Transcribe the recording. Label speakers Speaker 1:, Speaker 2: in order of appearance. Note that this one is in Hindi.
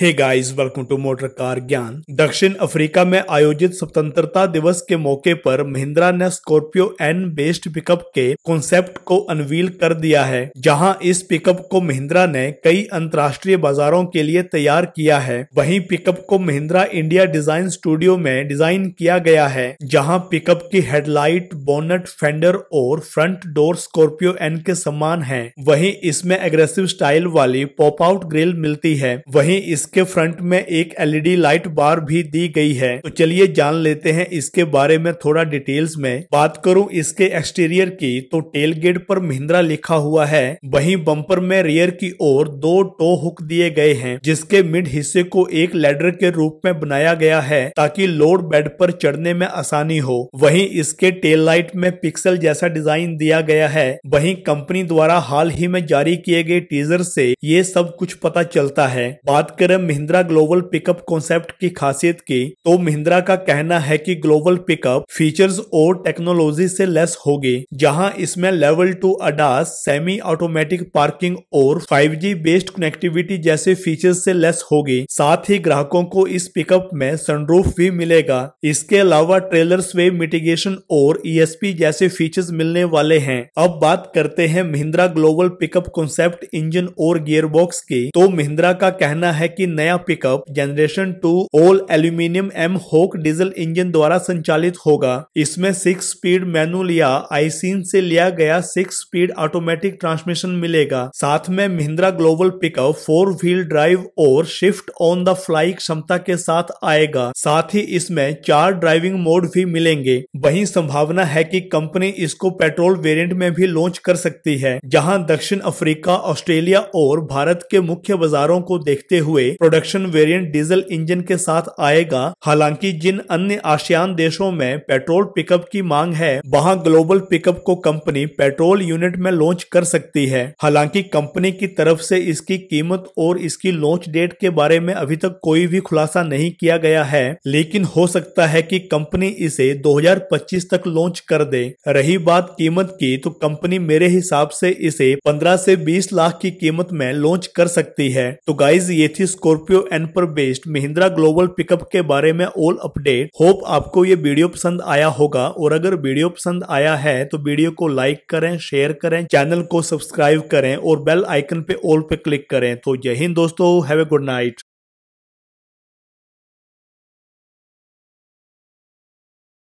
Speaker 1: hey guys welcome to motor car ज्ञान दक्षिण अफ्रीका में आयोजित स्वतंत्रता दिवस के मौके पर महिंद्रा ने स्कॉर्पियो एन बेस्ड पिकअप के कॉन्सेप्ट को अनवील कर दिया है जहां इस पिकअप को महिंद्रा ने कई अंतर्राष्ट्रीय बाजारों के लिए तैयार किया है वहीं पिकअप को महिंद्रा इंडिया डिजाइन स्टूडियो में डिजाइन किया गया है जहाँ पिकअप की हेडलाइट बोनट फेंडर और फ्रंट डोर स्कॉर्पियो एन के समान है वही इसमें एग्रेसिव स्टाइल वाली पॉप आउट ग्रिल मिलती है वही इस इसके फ्रंट में एक एलईडी लाइट बार भी दी गई है तो चलिए जान लेते हैं इसके बारे में थोड़ा डिटेल्स में बात करूं इसके एक्सटीरियर की तो टेल गेट पर महिंद्रा लिखा हुआ है वहीं बम्पर में रियर की ओर दो टो हुक दिए गए हैं जिसके मिड हिस्से को एक लेडर के रूप में बनाया गया है ताकि लोड बेड पर चढ़ने में आसानी हो वही इसके टेल लाइट में पिक्सल जैसा डिजाइन दिया गया है वही कंपनी द्वारा हाल ही में जारी किए गए टीजर से ये सब कुछ पता चलता है बात करें है महिंद्रा ग्लोबल पिकअप कॉन्सेप्ट की खासियत की तो महिंद्रा का कहना है कि ग्लोबल पिकअप फीचर्स और टेक्नोलॉजी से लेस होगी जहां इसमें level two ADAS semi automatic parking और 5G बेस्ड कनेक्टिविटी जैसे फीचर्स से लेस होगी साथ ही ग्राहकों को इस पिकअप में सनरूफ भी मिलेगा इसके अलावा ट्रेलर स्वे मिटिगेशन और ई e जैसे फीचर्स मिलने वाले हैं अब बात करते हैं Mahindra global pickup concept engine और गियरबॉक्स की तो महिंद्रा का कहना है कि की नया pickup generation two all aluminium m Hawk diesel engine द्वारा संचालित होगा इसमें सिक्स स्पीड मैनुअल या आईसीन से लिया गया सिक्स स्पीड ऑटोमेटिक ट्रांसमिशन मिलेगा साथ में Mahindra global pickup four wheel drive और शिफ्ट ऑन द फ्लाई क्षमता के साथ आएगा साथ ही इसमें चार ड्राइविंग मोड भी मिलेंगे वही संभावना है की कंपनी इसको पेट्रोल वेरियंट में भी लॉन्च कर सकती है जहाँ दक्षिण अफ्रीका ऑस्ट्रेलिया और भारत के मुख्य बाजारों को देखते हुए प्रोडक्शन वेरिएंट डीजल इंजन के साथ आएगा हालांकि जिन अन्य आशियान देशों में पेट्रोल पिकअप की मांग है वहां ग्लोबल पिकअप को कंपनी पेट्रोल यूनिट में लॉन्च कर सकती है हालांकि कंपनी की तरफ से इसकी कीमत और इसकी लॉन्च डेट के बारे में अभी तक कोई भी खुलासा नहीं किया गया है लेकिन हो सकता है की कंपनी इसे दो तक लॉन्च कर दे रही बात कीमत की तो कंपनी मेरे हिसाब से इसे 15 से 20 लाख की कीमत में लॉन्च कर सकती है तो गाइज ये थी स्कॉर्पियो एन पर बेस्ड महिंद्रा ग्लोबल पिकअप के बारे में ऑल अपडेट होप आपको ये वीडियो पसंद आया होगा और अगर वीडियो पसंद आया है तो वीडियो को लाइक करें शेयर करें चैनल को सब्सक्राइब करें और बेल आइकन पे ऑल पे क्लिक करें तो यही हिंद दोस्तों हैव ए गुड नाइट